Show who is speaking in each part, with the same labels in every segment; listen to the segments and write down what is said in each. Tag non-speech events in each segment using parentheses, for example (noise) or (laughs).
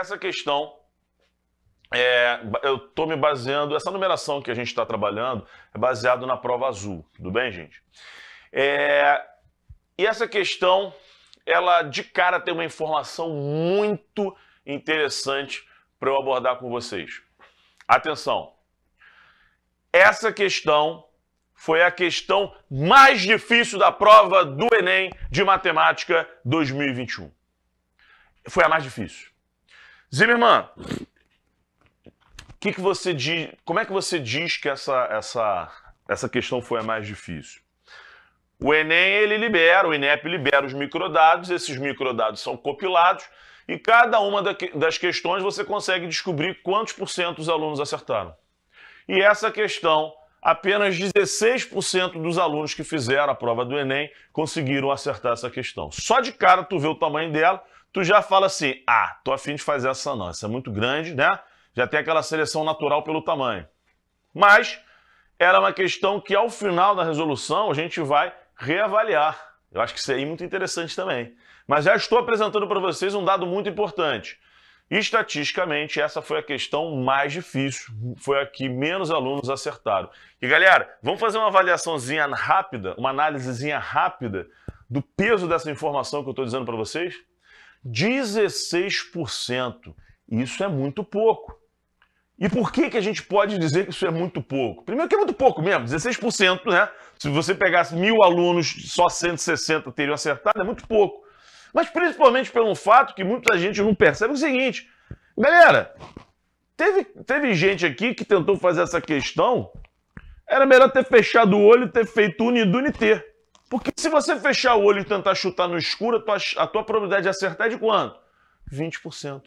Speaker 1: essa questão é, eu estou me baseando, essa numeração que a gente está trabalhando é baseado na prova azul, tudo bem, gente? É, e essa questão, ela de cara tem uma informação muito interessante para eu abordar com vocês. Atenção, essa questão foi a questão mais difícil da prova do Enem de Matemática 2021. Foi a mais difícil. Zimmerman, que que você diz, como é que você diz que essa, essa, essa questão foi a mais difícil? O Enem ele libera, o INEP libera os microdados, esses microdados são compilados e cada uma das questões você consegue descobrir quantos por cento os alunos acertaram. E essa questão, apenas 16% dos alunos que fizeram a prova do Enem conseguiram acertar essa questão. Só de cara tu vê o tamanho dela, tu já fala assim, ah, tô afim de fazer essa não, essa é muito grande, né? Já tem aquela seleção natural pelo tamanho. Mas era uma questão que ao final da resolução a gente vai reavaliar. Eu acho que isso aí é muito interessante também. Mas já estou apresentando para vocês um dado muito importante. Estatisticamente, essa foi a questão mais difícil, foi a que menos alunos acertaram. E galera, vamos fazer uma avaliaçãozinha rápida, uma análisezinha rápida do peso dessa informação que eu estou dizendo para vocês? 16%. Isso é muito pouco. E por que, que a gente pode dizer que isso é muito pouco? Primeiro que é muito pouco mesmo, 16%, né? Se você pegasse mil alunos, só 160 teriam acertado, é muito pouco. Mas principalmente pelo fato que muita gente não percebe o seguinte. Galera, teve, teve gente aqui que tentou fazer essa questão, era melhor ter fechado o olho e ter feito unidunité. Porque se você fechar o olho e tentar chutar no escuro, a tua, a tua probabilidade de acertar é de quanto? 20%.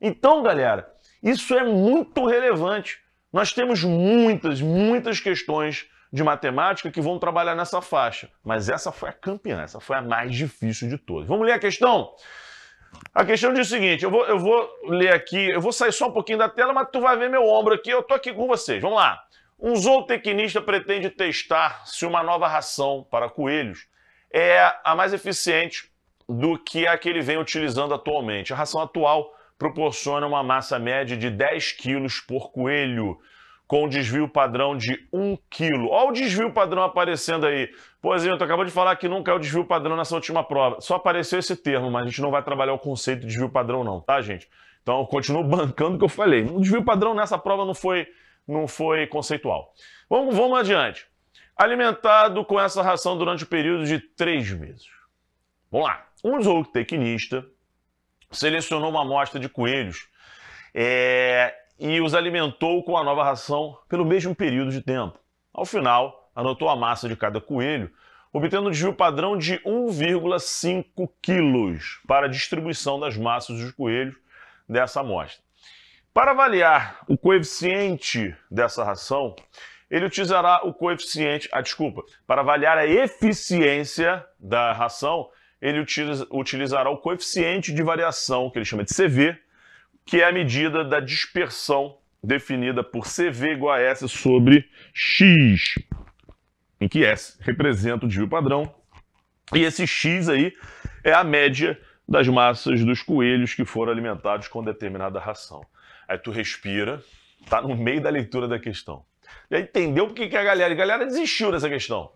Speaker 1: Então, galera, isso é muito relevante. Nós temos muitas, muitas questões de matemática que vão trabalhar nessa faixa, mas essa foi a campeã, essa foi a mais difícil de todas. Vamos ler a questão? A questão diz o seguinte, eu vou, eu vou ler aqui, eu vou sair só um pouquinho da tela, mas tu vai ver meu ombro aqui, eu tô aqui com vocês. Vamos lá. Um zootecnista pretende testar se uma nova ração para coelhos é a mais eficiente do que a que ele vem utilizando atualmente. A ração atual proporciona uma massa média de 10 quilos por coelho, com desvio padrão de 1 quilo. Olha o desvio padrão aparecendo aí. Pois é, tu acabou de falar que nunca é o desvio padrão nessa última prova. Só apareceu esse termo, mas a gente não vai trabalhar o conceito de desvio padrão não, tá, gente? Então, continuo (laughs) bancando o que eu falei. O desvio padrão nessa prova não foi não foi conceitual. Vamos, vamos adiante. Alimentado com essa ração durante o um período de três meses. Vamos lá. Um zootecnista selecionou uma amostra de coelhos é, e os alimentou com a nova ração pelo mesmo período de tempo. Ao final, anotou a massa de cada coelho, obtendo um desvio padrão de 1,5 quilos para a distribuição das massas dos coelhos dessa amostra. Para avaliar o coeficiente dessa ração, ele utilizará o coeficiente, ah, desculpa, para avaliar a eficiência da ração, ele utiliza, utilizará o coeficiente de variação, que ele chama de CV, que é a medida da dispersão definida por CV igual a S sobre X, em que S representa o desvio padrão, e esse X aí é a média das massas dos coelhos que foram alimentados com determinada ração. Aí tu respira, tá no meio da leitura da questão. Já entendeu por que é a galera, a galera desistiu dessa questão.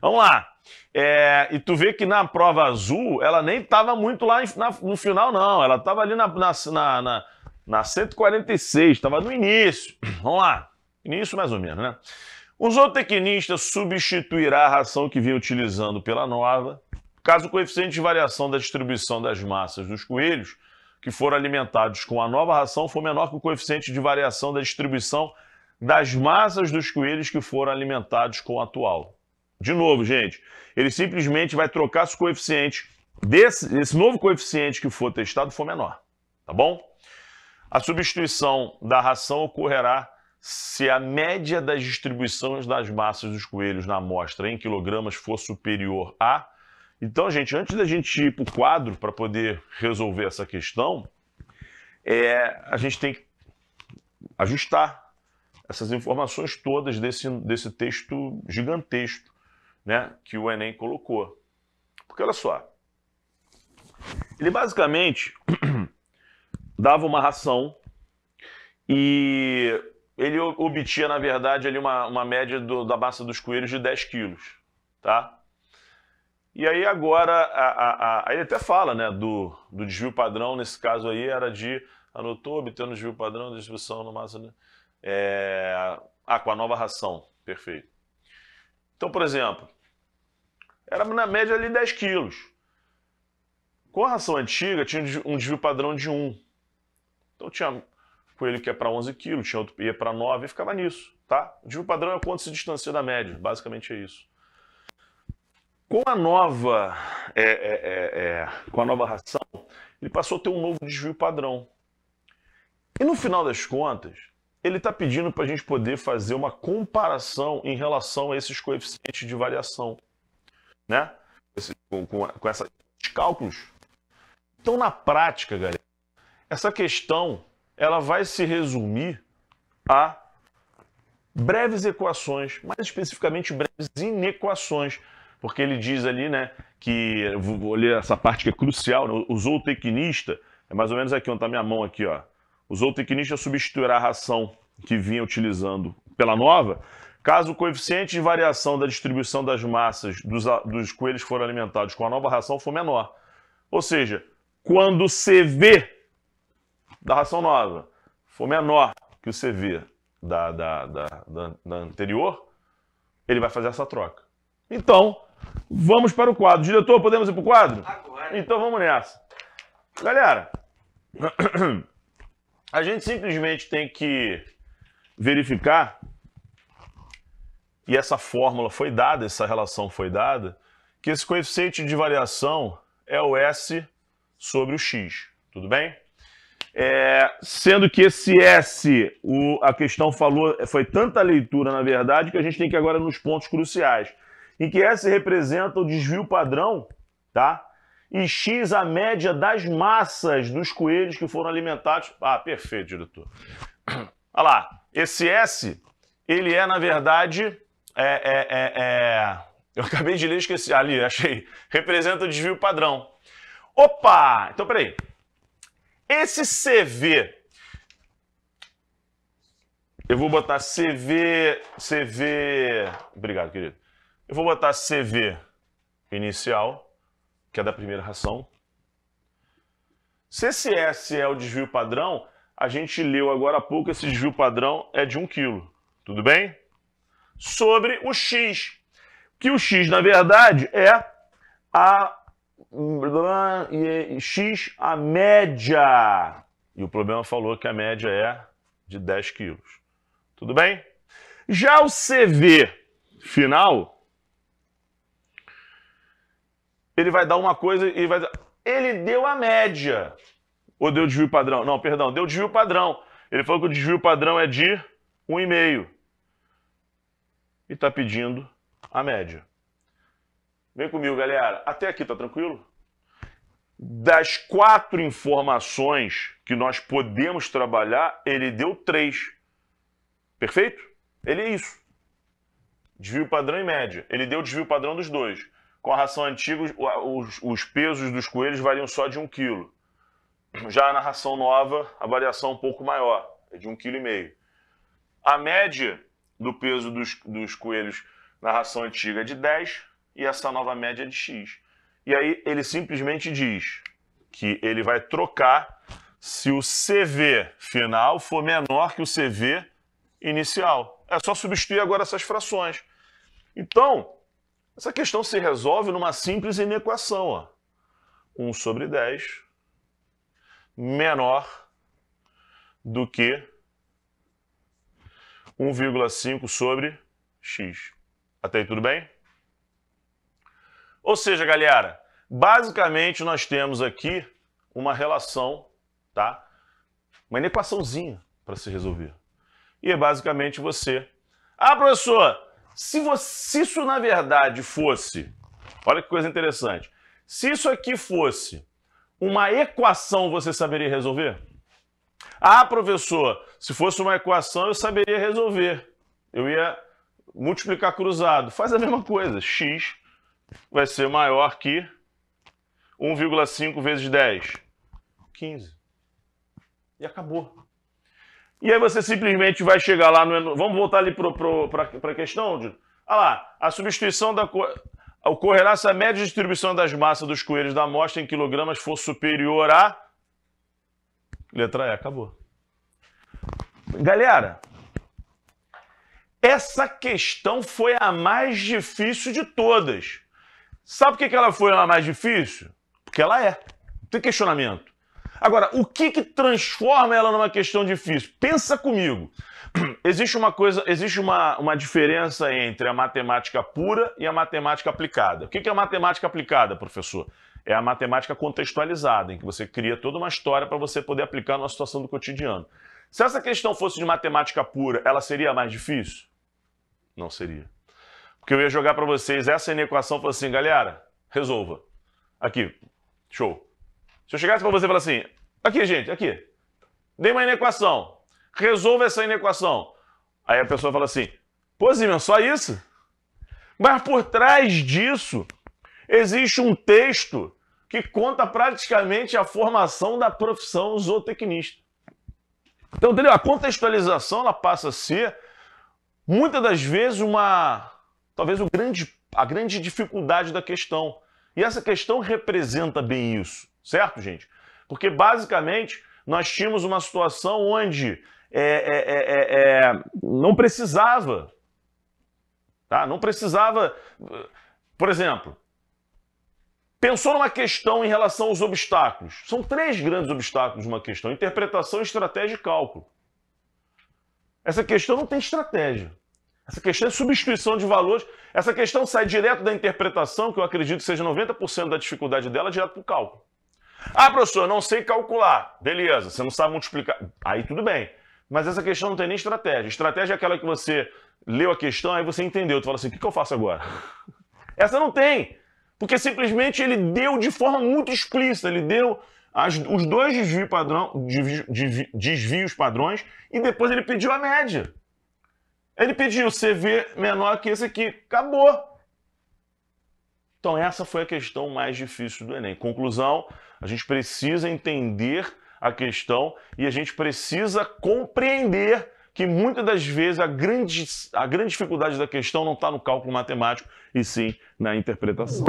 Speaker 1: Vamos lá. É, e tu vê que na prova azul, ela nem tava muito lá na, no final, não. Ela tava ali na, na, na, na 146, tava no início. (clears throat) Vamos lá. Início mais ou menos, né? O zootecnista substituirá a ração que vinha utilizando pela nova, caso o coeficiente de variação da distribuição das massas dos coelhos que foram alimentados com a nova ração foi menor que o coeficiente de variação da distribuição das massas dos coelhos que foram alimentados com a atual. De novo, gente, ele simplesmente vai trocar se o coeficiente desse esse novo coeficiente que for testado for menor, tá bom? A substituição da ração ocorrerá se a média das distribuições das massas dos coelhos na amostra em quilogramas for superior a então, gente, antes da gente ir para o quadro para poder resolver essa questão, é, a gente tem que ajustar essas informações todas desse, desse texto gigantesco né, que o Enem colocou. Porque olha só, ele basicamente (clears throat) dava uma ração e ele obtinha, na verdade, ali uma, uma média do, da massa dos coelhos de 10 quilos, tá? E aí agora, a, a, a, ele até fala né, do, do desvio padrão, nesse caso aí era de, anotou, obtendo desvio padrão, distribuição no máximo, né? é, ah, com a nova ração, perfeito. Então, por exemplo, era na média ali 10 quilos. Com a ração antiga, tinha um desvio padrão de 1. Então tinha coelho que ia para 11 quilos, tinha outro que ia para 9, e ficava nisso, tá? O desvio padrão é quanto se distancia da média, basicamente é isso. Com a nova, é, é, é, é, com a nova ração, ele passou a ter um novo desvio padrão. E no final das contas, ele está pedindo para a gente poder fazer uma comparação em relação a esses coeficientes de variação, né? Esse, com, com, com essa, esses cálculos. Então, na prática, galera, essa questão ela vai se resumir a breves equações, mais especificamente breves inequações porque ele diz ali, né, que, vou ler essa parte que é crucial, né, o zootecnista, é mais ou menos aqui onde está minha mão aqui, ó, o zootecnista substituirá a ração que vinha utilizando pela nova, caso o coeficiente de variação da distribuição das massas dos, dos coelhos que foram alimentados com a nova ração for menor. Ou seja, quando o CV da ração nova for menor que o CV da, da, da, da, da anterior, ele vai fazer essa troca. Então, Vamos para o quadro. Diretor, podemos ir para o quadro? Agora. Então vamos nessa. Galera, (clears throat) a gente simplesmente tem que verificar, e essa fórmula foi dada, essa relação foi dada, que esse coeficiente de variação é o S sobre o X, tudo bem? É, sendo que esse S, o, a questão falou, foi tanta leitura, na verdade, que a gente tem que agora nos pontos cruciais em que S representa o desvio padrão, tá? E X a média das massas dos coelhos que foram alimentados. Ah, perfeito, diretor. Olha lá, esse S, ele é, na verdade, é, é, é, é eu acabei de ler, esqueci. Ali, achei. Representa o desvio padrão. Opa! Então, peraí. Esse CV. Eu vou botar CV. CV. Obrigado, querido. Eu vou botar CV inicial, que é da primeira ração. CCS é o desvio padrão, a gente leu agora há pouco, esse desvio padrão é de 1 kg, tudo bem? Sobre o X, que o X, na verdade, é a X, a média. E o problema falou que a média é de 10 quilos. Tudo bem? Já o CV final, ele vai dar uma coisa e vai. Ele deu a média. Ou deu desvio padrão? Não, perdão, deu desvio padrão. Ele falou que o desvio padrão é de 1,5. E está pedindo a média. Vem comigo, galera. Até aqui, tá tranquilo? Das quatro informações que nós podemos trabalhar, ele deu três. Perfeito? Ele é isso. Desvio padrão e média. Ele deu o desvio padrão dos dois. Com a ração antiga, os, os pesos dos coelhos variam só de 1 kg. Já na ração nova, a variação é um pouco maior, é de 1,5 kg. A média do peso dos, dos coelhos na ração antiga é de 10 e essa nova média é de X. E aí ele simplesmente diz que ele vai trocar se o CV final for menor que o CV inicial. É só substituir agora essas frações. Então, essa questão se resolve numa simples inequação. Ó. 1 sobre 10 menor do que 1,5 sobre x. Até aí tudo bem? Ou seja, galera, basicamente nós temos aqui uma relação, tá? Uma inequaçãozinha para se resolver. E é basicamente você. Ah, professor, se, você, se isso na verdade fosse, olha que coisa interessante, se isso aqui fosse uma equação, você saberia resolver? Ah, professor, se fosse uma equação, eu saberia resolver. Eu ia multiplicar cruzado. Faz a mesma coisa. x vai ser maior que 1,5 vezes 10. 15. E acabou. E aí você simplesmente vai chegar lá no. Vamos voltar ali para a questão, Júlio? Ah lá, a substituição da. Ocorrerá se a média de distribuição das massas dos coelhos da amostra em quilogramas for superior a. Letra E, acabou. Galera, essa questão foi a mais difícil de todas. Sabe por que ela foi a mais difícil? Porque ela é. Não tem questionamento. Agora, o que, que transforma ela numa questão difícil? Pensa comigo. (clears throat) Existe uma coisa, existe uma, uma diferença entre a matemática pura e a matemática aplicada. O que, que é a matemática aplicada, professor? É a matemática contextualizada, em que você cria toda uma história para você poder aplicar numa situação do cotidiano. Se essa questão fosse de matemática pura, ela seria mais difícil? Não seria. Porque eu ia jogar para vocês essa inequação e falar assim, galera, resolva. Aqui, show. Se eu chegasse para você e falar assim, aqui, gente, aqui, dei uma inequação, resolva essa inequação. Aí a pessoa fala assim, pô, Zimão, só isso? Mas por trás disso existe um texto que conta praticamente a formação da profissão zootecnista. Então, entendeu? A contextualização ela passa a ser, muitas das vezes, uma talvez o grande, a grande dificuldade da questão. E essa questão representa bem isso certo, gente? Porque basicamente nós tínhamos uma situação onde é é, é, é, é, não precisava, tá? Não precisava, por exemplo, pensou numa questão em relação aos obstáculos. São três grandes obstáculos numa questão: interpretação, estratégia e cálculo. Essa questão não tem estratégia. Essa questão é substituição de valores. Essa questão sai direto da interpretação, que eu acredito que seja 90% da dificuldade dela, direto para o cálculo. Ah, professor, não sei calcular. Beleza, você não sabe multiplicar. Aí tudo bem. Mas essa questão não tem nem estratégia. Estratégia é aquela que você leu a questão, aí você entendeu. Tu fala assim, o que eu faço agora? (laughs) Essa não tem. Porque simplesmente ele deu de forma muito explícita. Ele deu as, os dois desvio padrão, desvio, desvios padrões e depois ele pediu a média. Ele pediu CV menor que esse aqui. Acabou. Então essa foi a questão mais difícil do Enem. Conclusão, a gente precisa entender a questão e a gente precisa compreender que muitas das vezes a grande, a grande dificuldade da questão não está no cálculo matemático e sim na interpretação.